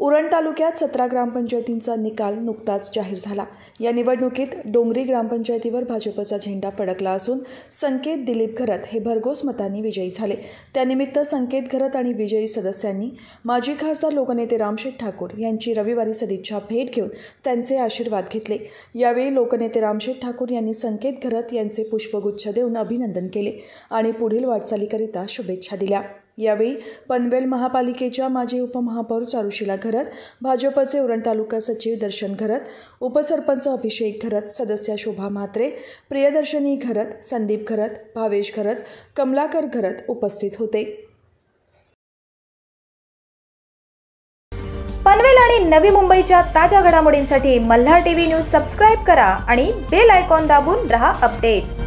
उरण तालुक्यात सतरा ग्रामपंचायतींचा निकाल नुकताच जाहीर झाला या निवडणुकीत डोंगरी ग्रामपंचायतीवर भाजपचा झेंडा फडकला असून संकेत दिलीप घरत हे भरघोस मतांनी विजयी झाले त्यानिमित्त संकेत घरत आणि विजयी सदस्यांनी माजी खासदार लोकनेते रामशेठ ठाकूर यांची रविवारी सदिच्छा भेट घेऊन त्यांचे आशीर्वाद घेतले यावेळी लोकनेते रामशेठ ठाकूर यांनी संकेत घरत यांचे पुष्पगुच्छ देऊन अभिनंदन केले आणि पुढील वाटचालीकरिता शुभेच्छा दिल्या यावेळी पनवेल महापालिकेच्या माजी उपमहापौर चारुशिला घरत भाजपचे उरण तालुका सचिव दर्शन घरत उपसरपंच अभिषेक घरत सदस्य शोभा म्हात्रे प्रियदर्शनी घरत संदीप घरत भावेश घरत कमलाकर घरत उपस्थित होते पनवेल आणि नवी मुंबईच्या ताज्या घडामोडींसाठी मल्हार टीव्ही न्यूज सबस्क्राईब करा आणि बेल आयकॉन दाबून रहा अपडेट